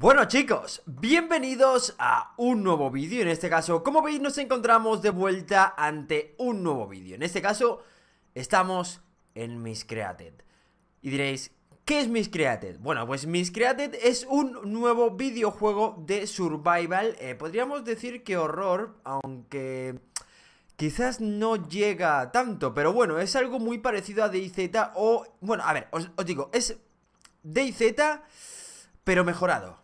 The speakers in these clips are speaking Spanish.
Bueno chicos, bienvenidos a un nuevo vídeo, en este caso como veis nos encontramos de vuelta ante un nuevo vídeo, en este caso estamos en Miss Created y diréis, ¿qué es Miss Created? Bueno pues Miss Created es un nuevo videojuego de survival, eh, podríamos decir que horror, aunque quizás no llega tanto, pero bueno, es algo muy parecido a DayZ o, bueno a ver, os, os digo, es DayZ pero mejorado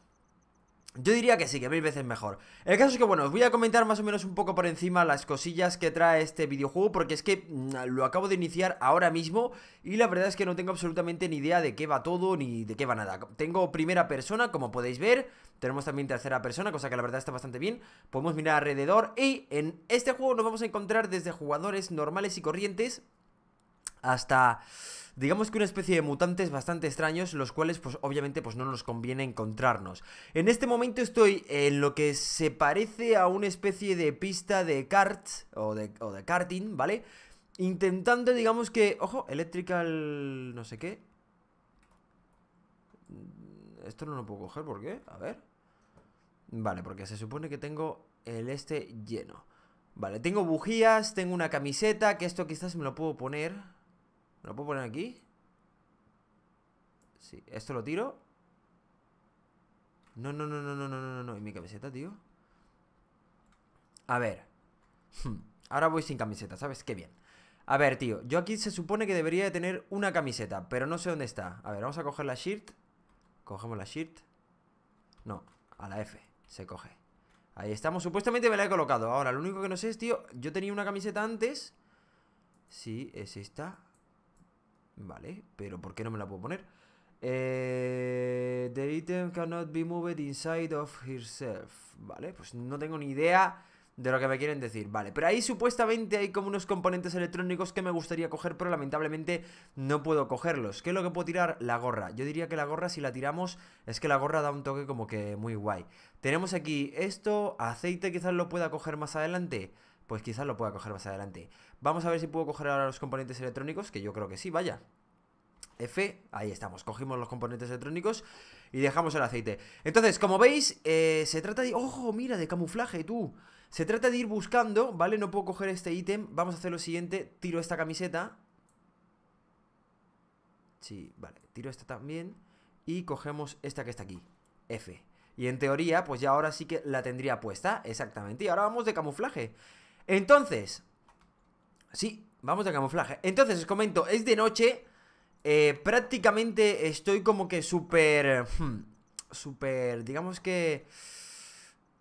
yo diría que sí, que mil veces mejor. El caso es que, bueno, os voy a comentar más o menos un poco por encima las cosillas que trae este videojuego, porque es que mm, lo acabo de iniciar ahora mismo y la verdad es que no tengo absolutamente ni idea de qué va todo ni de qué va nada. Tengo primera persona, como podéis ver, tenemos también tercera persona, cosa que la verdad está bastante bien. Podemos mirar alrededor y en este juego nos vamos a encontrar desde jugadores normales y corrientes hasta digamos que una especie de mutantes bastante extraños, los cuales pues obviamente pues no nos conviene encontrarnos. En este momento estoy en lo que se parece a una especie de pista de kart o de, o de karting, ¿vale? Intentando, digamos que, ojo, electrical no sé qué. Esto no lo puedo coger, ¿por qué? A ver. Vale, porque se supone que tengo el este lleno. Vale, tengo bujías, tengo una camiseta, que esto quizás me lo puedo poner lo puedo poner aquí? Sí, esto lo tiro. No, no, no, no, no, no, no, no. ¿Y mi camiseta, tío? A ver. Ahora voy sin camiseta, ¿sabes? Qué bien. A ver, tío. Yo aquí se supone que debería de tener una camiseta, pero no sé dónde está. A ver, vamos a coger la shirt. Cogemos la shirt. No, a la F. Se coge. Ahí estamos. Supuestamente me la he colocado. Ahora, lo único que no sé es, tío, yo tenía una camiseta antes. Sí, es esta. Vale, pero ¿por qué no me la puedo poner? Eh, the item cannot be moved inside of herself. Vale, pues no tengo ni idea de lo que me quieren decir. Vale, pero ahí supuestamente hay como unos componentes electrónicos que me gustaría coger, pero lamentablemente no puedo cogerlos. ¿Qué es lo que puedo tirar? La gorra. Yo diría que la gorra, si la tiramos, es que la gorra da un toque como que muy guay. Tenemos aquí esto, aceite quizás lo pueda coger más adelante. Pues quizás lo pueda coger más adelante. Vamos a ver si puedo coger ahora los componentes electrónicos, que yo creo que sí, vaya. F, ahí estamos, cogimos los componentes electrónicos y dejamos el aceite. Entonces, como veis, eh, se trata de... ¡Ojo, mira, de camuflaje, tú! Se trata de ir buscando, ¿vale? No puedo coger este ítem, vamos a hacer lo siguiente, tiro esta camiseta. Sí, vale, tiro esta también y cogemos esta que está aquí, F. Y en teoría, pues ya ahora sí que la tendría puesta, exactamente. Y ahora vamos de camuflaje. Entonces, Sí, vamos de camuflaje. Entonces, os comento, es de noche. Eh, prácticamente estoy como que súper... Hmm, súper, digamos que...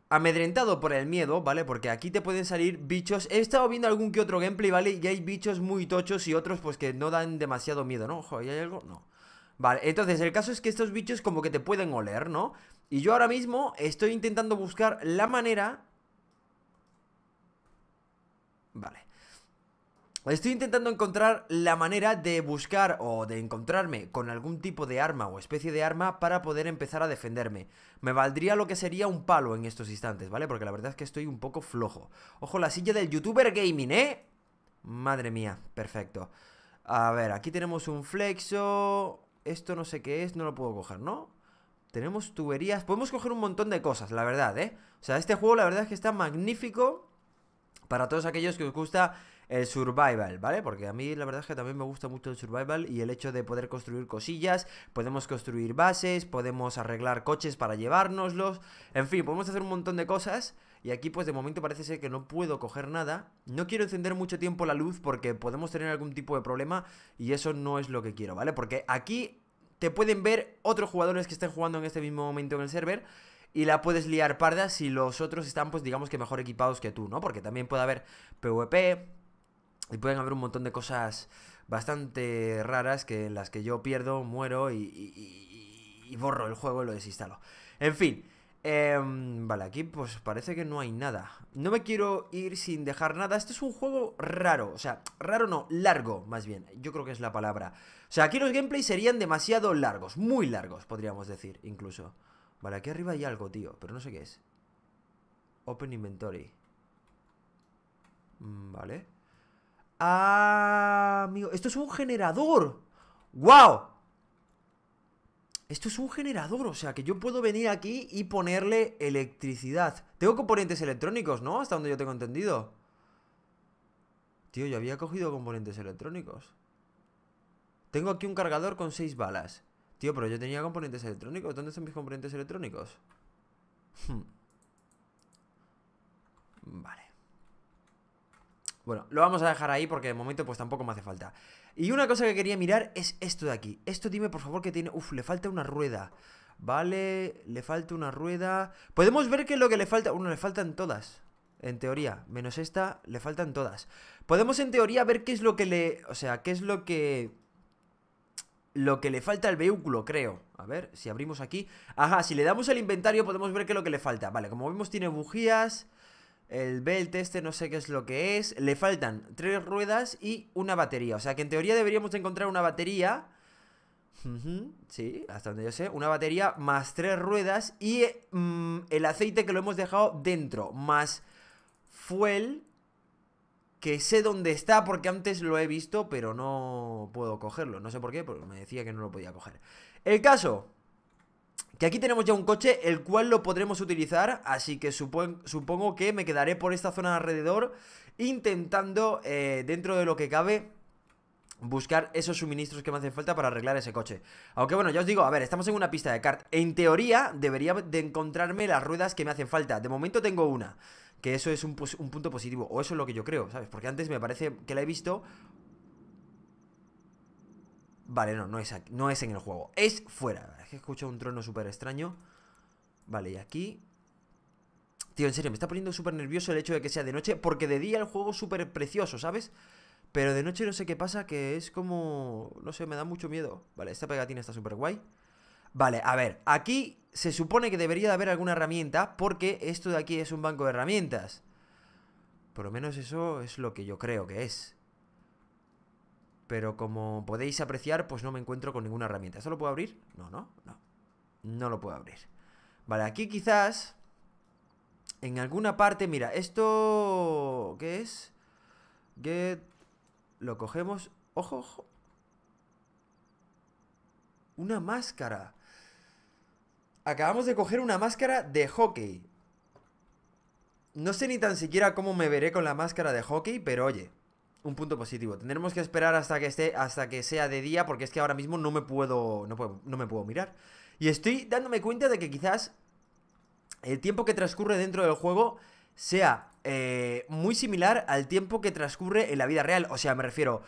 Amedrentado por el miedo, ¿vale? Porque aquí te pueden salir bichos He estado viendo algún que otro gameplay, ¿vale? Y hay bichos muy tochos y otros pues que no dan demasiado miedo, ¿no? Ojo, ¿y hay algo? No Vale, entonces el caso es que estos bichos como que te pueden oler, ¿no? Y yo ahora mismo estoy intentando buscar la manera Vale Estoy intentando encontrar la manera de buscar o de encontrarme con algún tipo de arma o especie de arma para poder empezar a defenderme. Me valdría lo que sería un palo en estos instantes, ¿vale? Porque la verdad es que estoy un poco flojo. Ojo, la silla del youtuber gaming, ¿eh? Madre mía, perfecto. A ver, aquí tenemos un flexo. Esto no sé qué es, no lo puedo coger, ¿no? Tenemos tuberías. Podemos coger un montón de cosas, la verdad, ¿eh? O sea, este juego la verdad es que está magnífico para todos aquellos que os gusta el survival, ¿vale? Porque a mí la verdad es que también me gusta mucho el survival y el hecho de poder construir cosillas, podemos construir bases, podemos arreglar coches para llevárnoslos, en fin, podemos hacer un montón de cosas. Y aquí pues de momento parece ser que no puedo coger nada. No quiero encender mucho tiempo la luz porque podemos tener algún tipo de problema y eso no es lo que quiero, ¿vale? Porque aquí te pueden ver otros jugadores que estén jugando en este mismo momento en el server y la puedes liar parda si los otros están, pues digamos que mejor equipados que tú, ¿no? Porque también puede haber PvP, y pueden haber un montón de cosas bastante raras que en las que yo pierdo, muero y, borro el juego y lo desinstalo. En fin. Em, vale, aquí pues parece que no hay nada. No me quiero ir sin dejar nada. Este es un juego raro. O sea, raro no, largo más bien. Yo creo que es la palabra. O sea, aquí los gameplays serían demasiado largos. Muy largos, podríamos decir, incluso. Vale, aquí arriba hay algo, tío. Pero no sé qué es. Open Inventory. Mm, vale. Ah, amigo, esto es un generador. ¡Wow! Esto es un generador, o sea que yo puedo venir aquí y ponerle electricidad. Tengo componentes electrónicos, ¿no? Hasta donde yo tengo entendido. Tío, yo había cogido componentes electrónicos. Tengo aquí un cargador con seis balas. Tío, pero yo tenía componentes electrónicos. ¿Dónde están mis componentes electrónicos? Hmm. Vale. Bueno, lo vamos a dejar ahí porque de momento pues tampoco me hace falta. Y una cosa que quería mirar es esto de aquí. Esto dime por favor que tiene... Uf, le falta una rueda. Vale, le falta una rueda. Podemos ver que lo que le falta... uno le faltan todas. En teoría, menos esta, le faltan todas. Podemos en teoría ver qué es lo que le... O sea, qué es lo que... Lo que le falta al vehículo, creo. A ver, si abrimos aquí... Ajá, si le damos el inventario podemos ver qué es lo que le falta. Vale, como vemos tiene bujías... El belt este no sé qué es lo que es. Le faltan tres ruedas y una batería. O sea que en teoría deberíamos encontrar una batería. sí, hasta donde yo sé. Una batería más tres ruedas y mm, el aceite que lo hemos dejado dentro. Más fuel. Que sé dónde está porque antes lo he visto, pero no puedo cogerlo. No sé por qué, porque me decía que no lo podía coger. El caso que aquí tenemos ya un coche el cual lo podremos utilizar, así que supongo que me quedaré por esta zona alrededor intentando, eh, dentro de lo que cabe, buscar esos suministros que me hacen falta para arreglar ese coche. Aunque bueno, ya os digo, a ver, estamos en una pista de kart. En teoría debería de encontrarme las ruedas que me hacen falta. De momento tengo una. Que eso es un, un punto positivo, o eso es lo que yo creo, ¿sabes? Porque antes me parece que la he visto, Vale, no, no es, aquí, no es en el juego. Es fuera. Es que escuchado un trono súper extraño. Vale, y aquí... Tío, en serio, me está poniendo súper nervioso el hecho de que sea de noche. Porque de día el juego es súper precioso, ¿sabes? Pero de noche no sé qué pasa, que es como... No sé, me da mucho miedo. Vale, esta pegatina está súper guay. Vale, a ver, aquí se supone que debería de haber alguna herramienta porque esto de aquí es un banco de herramientas. Por lo menos eso es lo que yo creo que es. Pero como podéis apreciar, pues no me encuentro con ninguna herramienta. ¿Esto lo puedo abrir? No, no, no. No lo puedo abrir. Vale, aquí quizás... En alguna parte, mira, esto... ¿Qué es? Get... Lo cogemos... Ojo, ojo. Una máscara. Acabamos de coger una máscara de hockey. No sé ni tan siquiera cómo me veré con la máscara de hockey, pero oye, un punto positivo. Tendremos que esperar hasta que esté, hasta que sea de día, porque es que ahora mismo no me puedo, no, me puedo mirar. Y estoy dándome cuenta de que quizás el tiempo que transcurre dentro del juego sea eh, muy similar al tiempo que transcurre en la vida real. O sea, me refiero,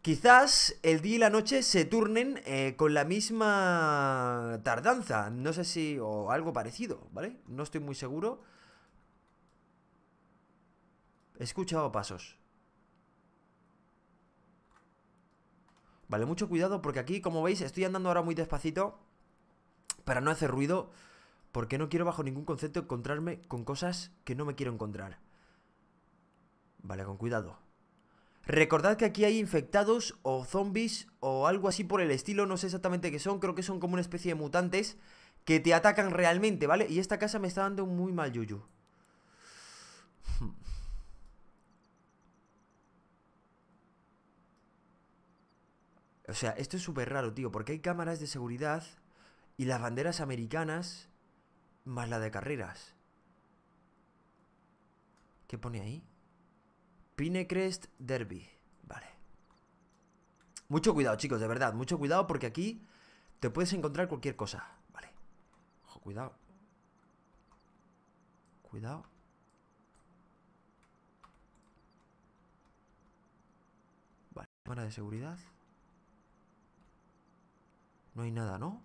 quizás el día y la noche se turnen eh, con la misma tardanza, no sé si, o algo parecido, ¿vale? No estoy muy seguro. He escuchado pasos. Vale, mucho cuidado porque aquí, como veis, estoy andando ahora muy despacito para no hacer ruido porque no quiero bajo ningún concepto encontrarme con cosas que no me quiero encontrar. Vale, con cuidado. Recordad que aquí hay infectados o zombies o algo así por el estilo, no sé exactamente qué son, creo que son como una especie de mutantes que te atacan realmente, ¿vale? Y esta casa me está dando muy mal yuyu. O sea, esto es súper raro, tío, porque hay cámaras de seguridad y las banderas americanas más la de carreras. ¿Qué pone ahí? Pinecrest Derby. Vale. Mucho cuidado, chicos, de verdad. Mucho cuidado porque aquí te puedes encontrar cualquier cosa. Vale. Ojo, cuidado. Cuidado. Vale, cámara de seguridad. No hay nada, ¿no?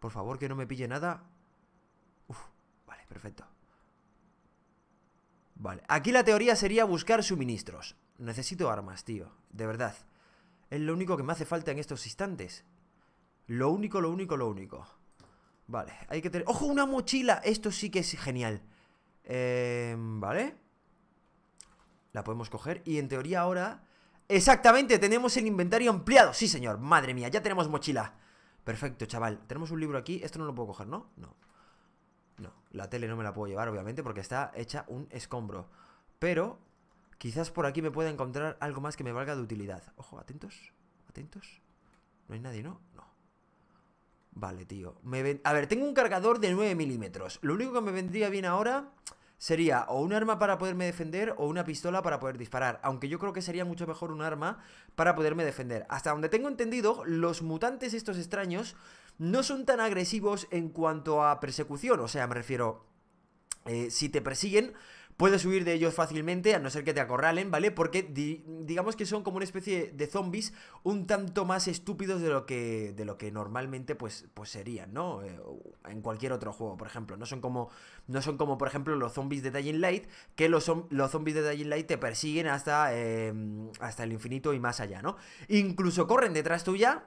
Por favor, que no me pille nada. vale, perfecto. Vale, aquí la teoría sería buscar suministros. Necesito armas, tío, de verdad. Es lo único que me hace falta en estos instantes. Lo único, lo único, lo único. Vale, hay que tener... ¡Ojo, una mochila! Esto sí que es genial. Em, vale. La podemos coger y en teoría ahora Exactamente, tenemos el inventario ampliado. Sí, señor, madre mía, ya tenemos mochila. Perfecto, chaval. Tenemos un libro aquí. Esto no lo puedo coger, ¿no? No. No, la tele no me la puedo llevar, obviamente, porque está hecha un escombro. Pero quizás por aquí me pueda encontrar algo más que me valga de utilidad. Ojo, atentos, atentos. No hay nadie, ¿no? No. Vale, tío. Me A ver, tengo un cargador de 9 milímetros. Lo único que me vendría bien ahora sería o un arma para poderme defender o una pistola para poder disparar. Aunque yo creo que sería mucho mejor un arma para poderme defender. Hasta donde tengo entendido, los mutantes estos extraños no son tan agresivos en cuanto a persecución. O sea, me refiero... Eh, si te persiguen, Puedes huir de ellos fácilmente, a no ser que te acorralen, ¿vale? Porque digamos que son como una especie de zombies un tanto más estúpidos de lo que, de lo que normalmente pues, pues serían, ¿no? Eh, en cualquier otro juego, por ejemplo. No son como, no son como por ejemplo, los zombies de Dying Light, que los, los zombies de Dying Light te persiguen hasta, em, hasta el infinito y más allá, ¿no? Incluso corren detrás tuya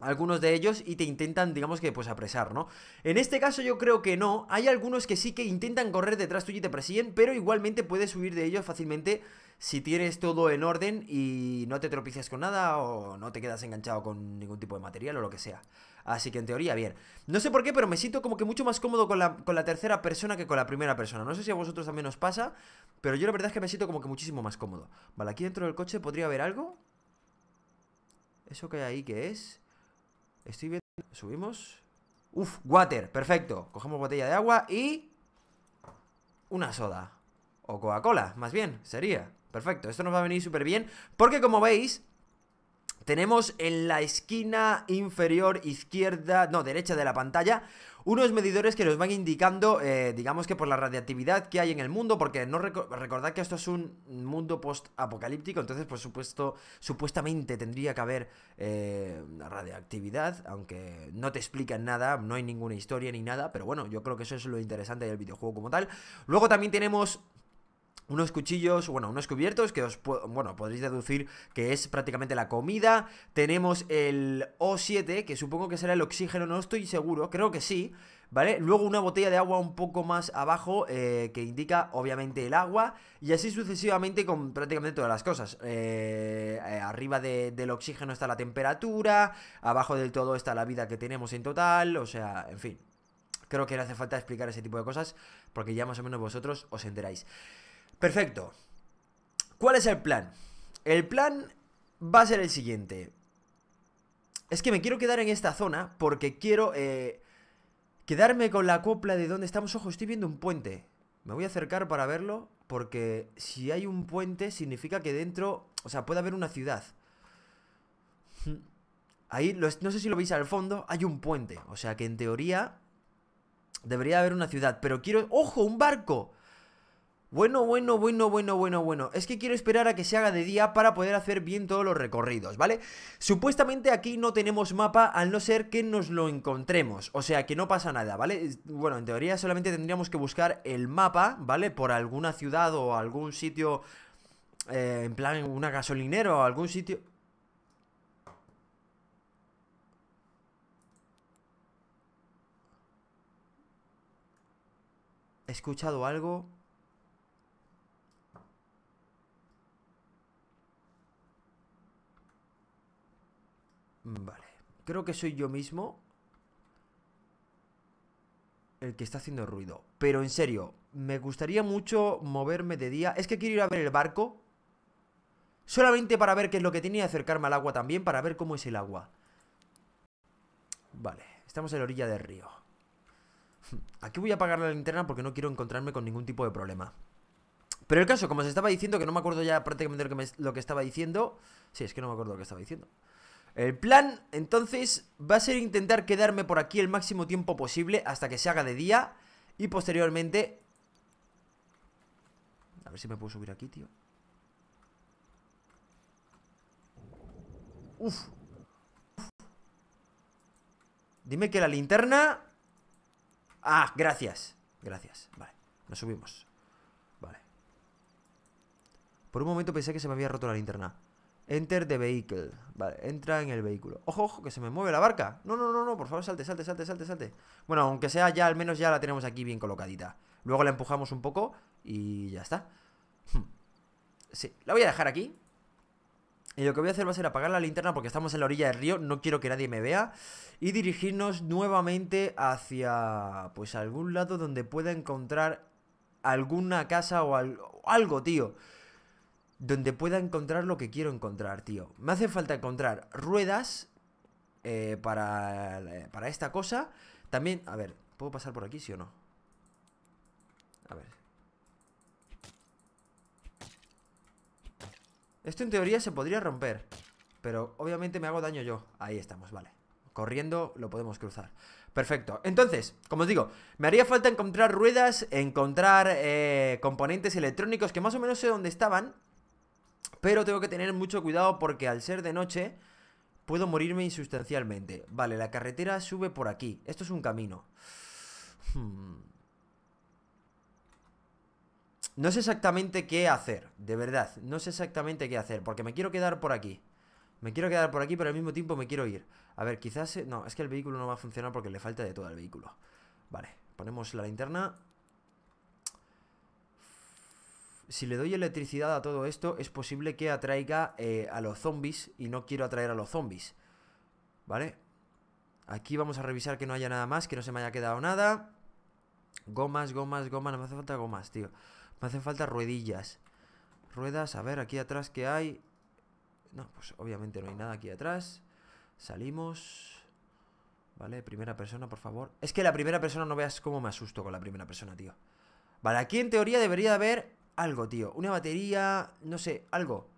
algunos de ellos y te intentan, digamos que, pues apresar, ¿no? En este caso yo creo que no, hay algunos que sí que intentan correr detrás tuyo y te persiguen, pero igualmente puedes huir de ellos fácilmente si tienes todo en orden y no te tropiezas con nada o no te quedas enganchado con ningún tipo de material o lo que sea. Así que en teoría, bien. No sé por qué, pero me siento como que mucho más cómodo con la, con la tercera persona que con la primera persona. No sé si a vosotros también os pasa, pero yo la verdad es que me siento como que muchísimo más cómodo. Vale, aquí dentro del coche podría haber algo. ¿Eso que hay ahí que es? Estoy viendo... Subimos. Uf, water, perfecto. Cogemos botella de agua y... Una soda. O Coca-Cola, más bien, sería. Perfecto, esto nos va a venir súper bien. Porque como veis, tenemos en la esquina inferior izquierda, no, derecha de la pantalla, unos medidores que nos van indicando, eh, digamos que por la radiactividad que hay en el mundo, porque no recordad que esto es un mundo post-apocalíptico, entonces por supuesto, supuestamente tendría que haber eh, una radiactividad, aunque no te explican nada, no hay ninguna historia ni nada, pero bueno, yo creo que eso es lo interesante del videojuego como tal. Luego también tenemos unos cuchillos, bueno, unos cubiertos que os, bueno, podréis deducir que es prácticamente la comida. Tenemos el O7, que supongo que será el oxígeno, no estoy seguro, creo que sí, ¿vale? Luego una botella de agua un poco más abajo eh, que indica obviamente el agua y así sucesivamente con prácticamente todas las cosas. Eh, eh, arriba del oxígeno está la temperatura, abajo del todo está la vida que tenemos en total, o sea, en fin. Creo que no hace falta explicar ese tipo de cosas porque ya más o menos vosotros os enteráis. Perfecto. ¿Cuál es el plan? El plan va a ser el siguiente. Es que me quiero quedar en esta zona porque quiero eh, quedarme con la copla de donde estamos. Ojo, estoy viendo un puente. Me voy a acercar para verlo porque si hay un puente significa que dentro, o sea, puede haber una ciudad. Ahí, no sé si lo veis al fondo, hay un puente. O sea que en teoría debería haber una ciudad. Pero quiero... ¡Ojo! ¡Un barco! Bueno, bueno, bueno, bueno, bueno, bueno. Es que quiero esperar a que se haga de día para poder hacer bien todos los recorridos, ¿vale? Supuestamente aquí no tenemos mapa al no ser que nos lo encontremos. O sea, que no pasa nada, ¿vale? Bueno, en teoría solamente tendríamos que buscar el mapa, ¿vale? Por alguna ciudad o algún sitio... Eh, en plan, una gasolinera o algún sitio... He escuchado algo... Vale. Creo que soy yo mismo el que está haciendo ruido. Pero en serio, me gustaría mucho moverme de día. Es que quiero ir a ver el barco. Solamente para ver qué es lo que tiene y acercarme al agua también para ver cómo es el agua. Vale, estamos en la orilla del río. Aquí voy a apagar la linterna porque no quiero encontrarme con ningún tipo de problema. Pero el caso, como se estaba diciendo, que no me acuerdo ya prácticamente lo que, lo que estaba diciendo. Sí, es que no me acuerdo lo que estaba diciendo. El plan, entonces, va a ser intentar quedarme por aquí el máximo tiempo posible hasta que se haga de día y posteriormente... A ver si me puedo subir aquí, tío. Uf. Dime que la linterna... Ah, gracias. Gracias. Vale, nos subimos. Vale. Por un momento pensé que se me había roto la linterna. Enter the vehicle. Vale, entra en el vehículo. Ojo, ojo, que se me mueve la barca. No, no, no, no, por favor, salte, salte, salte, salte, salte. Bueno, aunque sea ya, al menos ya la tenemos aquí bien colocadita. Luego la empujamos un poco y ya está. Hmm. Sí, la voy a dejar aquí. Y lo que voy a hacer va a ser apagar la linterna porque estamos en la orilla del río, no quiero que nadie me vea. Y dirigirnos nuevamente hacia, pues, algún lado donde pueda encontrar alguna casa o algo, tío donde pueda encontrar lo que quiero encontrar, tío. Me hace falta encontrar ruedas eh, para, eh, para esta cosa. También, a ver, ¿puedo pasar por aquí, sí o no? A ver. Esto en teoría se podría romper, pero obviamente me hago daño yo. Ahí estamos, vale. Corriendo lo podemos cruzar. Perfecto. Entonces, como os digo, me haría falta encontrar ruedas, encontrar eh, componentes electrónicos que más o menos sé dónde estaban. Pero tengo que tener mucho cuidado porque al ser de noche puedo morirme insustancialmente. Vale, la carretera sube por aquí. Esto es un camino. Hmm. No sé exactamente qué hacer, de verdad. No sé exactamente qué hacer, porque me quiero quedar por aquí. Me quiero quedar por aquí, pero al mismo tiempo me quiero ir. A ver, quizás... Eh, no, es que el vehículo no va a funcionar porque le falta de todo al vehículo. Vale, ponemos la linterna si le doy electricidad a todo esto, es posible que atraiga eh, a los zombies y no quiero atraer a los zombies. ¿Vale? Aquí vamos a revisar que no haya nada más, que no se me haya quedado nada. Gomas, gomas, gomas, no me hace falta gomas, tío. Me hacen falta ruedillas. Ruedas, a ver, aquí atrás que hay. No, pues obviamente no hay nada aquí atrás. Salimos. Vale, primera persona, por favor. Es que la primera persona no veas cómo me asusto con la primera persona, tío. Vale, aquí en teoría debería haber algo, tío. Una batería, no sé, algo.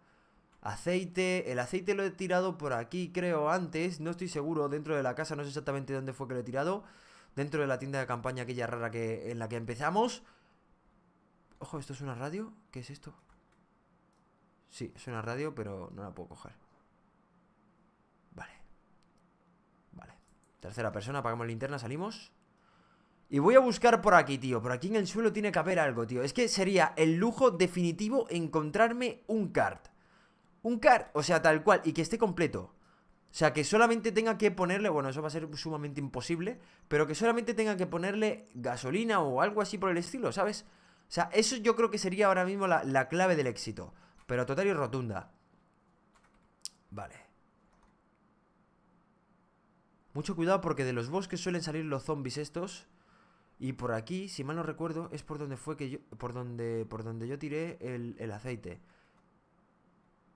Aceite, el aceite lo he tirado por aquí, creo, antes. No estoy seguro, dentro de la casa, no sé exactamente dónde fue que lo he tirado. Dentro de la tienda de campaña aquella rara que, en la que empezamos. Ojo, ¿esto es una radio? ¿Qué es esto? Sí, es una radio, pero no la puedo coger. Vale. Vale. Tercera persona, apagamos la linterna, salimos. Y voy a buscar por aquí, tío. Por aquí en el suelo tiene que haber algo, tío. Es que sería el lujo definitivo encontrarme un kart Un card, o sea, tal cual, y que esté completo. O sea, que solamente tenga que ponerle, bueno, eso va a ser sumamente imposible, pero que solamente tenga que ponerle gasolina o algo así por el estilo, ¿sabes? O sea, eso yo creo que sería ahora mismo la, la clave del éxito. Pero total y rotunda. Vale. Mucho cuidado porque de los bosques suelen salir los zombies estos. Y por aquí, si mal no recuerdo, es por donde fue que yo. Por donde. Por donde yo tiré el, aceite.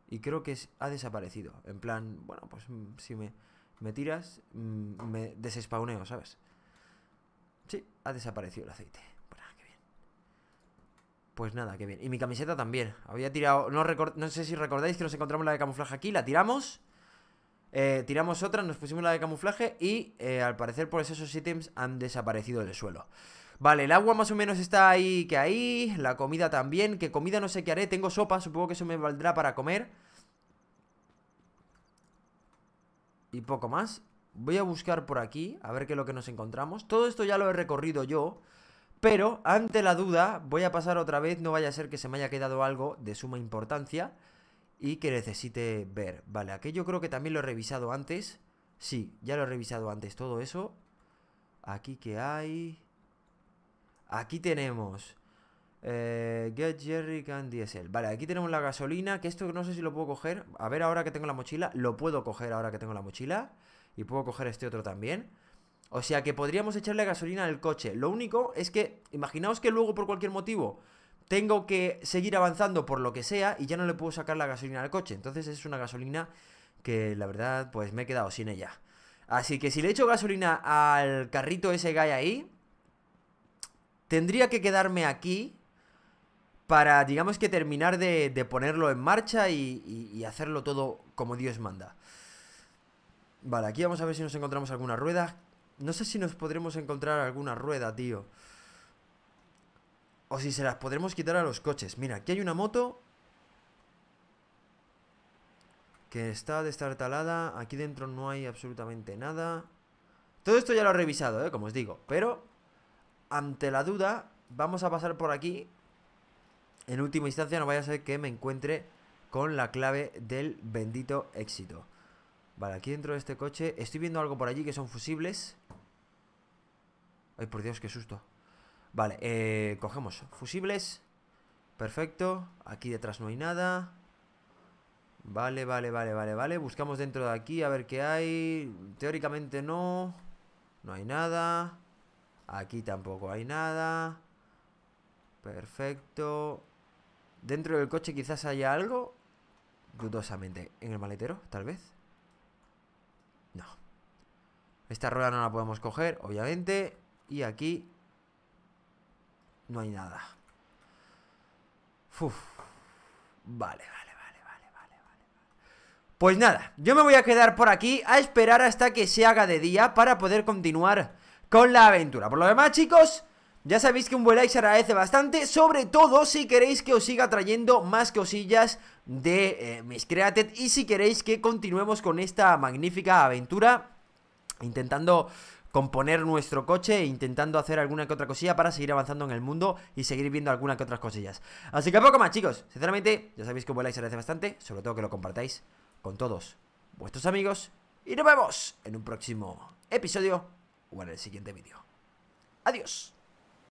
Y creo que ha desaparecido. En plan, bueno, pues mm, si me, tiras, mm, me desespauneo, ¿sabes? Sí, ha desaparecido el aceite. Pues nada, qué bien. Y mi camiseta también. Había tirado. No, no sé si recordáis que nos encontramos la de camuflaje aquí. La tiramos. Eh, tiramos otra, nos pusimos la de camuflaje y eh, al parecer por eso esos ítems han desaparecido del suelo. Vale, el agua más o menos está ahí que ahí, la comida también, que comida no sé qué haré, tengo sopa, supongo que eso me valdrá para comer. Y poco más. Voy a buscar por aquí, a ver qué es lo que nos encontramos. Todo esto ya lo he recorrido yo, pero ante la duda voy a pasar otra vez, no vaya a ser que se me haya quedado algo de suma importancia y que necesite ver. Vale, aquí yo creo que también lo he revisado antes. Sí, ya lo he revisado antes todo eso. Aquí que hay... Aquí tenemos... Eh, get Jerry Can Diesel. Vale, aquí tenemos la gasolina, que esto no sé si lo puedo coger. A ver, ahora que tengo la mochila, lo puedo coger ahora que tengo la mochila. Y puedo coger este otro también. O sea que podríamos echarle gasolina al coche. Lo único es que, imaginaos que luego por cualquier motivo tengo que seguir avanzando por lo que sea y ya no le puedo sacar la gasolina al coche. Entonces es una gasolina que la verdad pues me he quedado sin ella. Así que si le echo gasolina al carrito ese guy ahí, tendría que quedarme aquí para, digamos que terminar de, ponerlo en marcha y, y hacerlo todo como Dios manda. Vale, aquí vamos a ver si nos encontramos alguna rueda. No sé si nos podremos encontrar alguna rueda, tío. O si se las podremos quitar a los coches. Mira, aquí hay una moto. Que está destartalada. Aquí dentro no hay absolutamente nada. Todo esto ya lo he revisado, ¿eh? Como os digo. Pero, ante la duda, vamos a pasar por aquí. En última instancia, no vaya a ser que me encuentre con la clave del bendito éxito. Vale, aquí dentro de este coche. Estoy viendo algo por allí que son fusibles. Ay, por Dios, qué susto. Vale, eh, cogemos fusibles. Perfecto. Aquí detrás no hay nada. Vale, vale, vale, vale, vale. Buscamos dentro de aquí a ver qué hay. Teóricamente no. No hay nada. Aquí tampoco hay nada. Perfecto. Dentro del coche quizás haya algo. Dudosamente. ¿En el maletero? Tal vez. No. Esta rueda no la podemos coger, obviamente. Y aquí no hay nada. Uf. Vale, vale, vale, vale, vale, vale. Pues nada, yo me voy a quedar por aquí a esperar hasta que se haga de día para poder continuar con la aventura. Por lo demás, chicos, ya sabéis que un buen like se agradece bastante, sobre todo si queréis que os siga trayendo más cosillas de eh, mis Created y si queréis que continuemos con esta magnífica aventura intentando componer nuestro coche e intentando hacer alguna que otra cosilla para seguir avanzando en el mundo y seguir viendo alguna que otras cosillas. Así que poco más, chicos. Sinceramente, ya sabéis que voláis hace bastante, sobre todo que lo compartáis con todos vuestros amigos. Y nos vemos en un próximo episodio o en el siguiente vídeo. Adiós.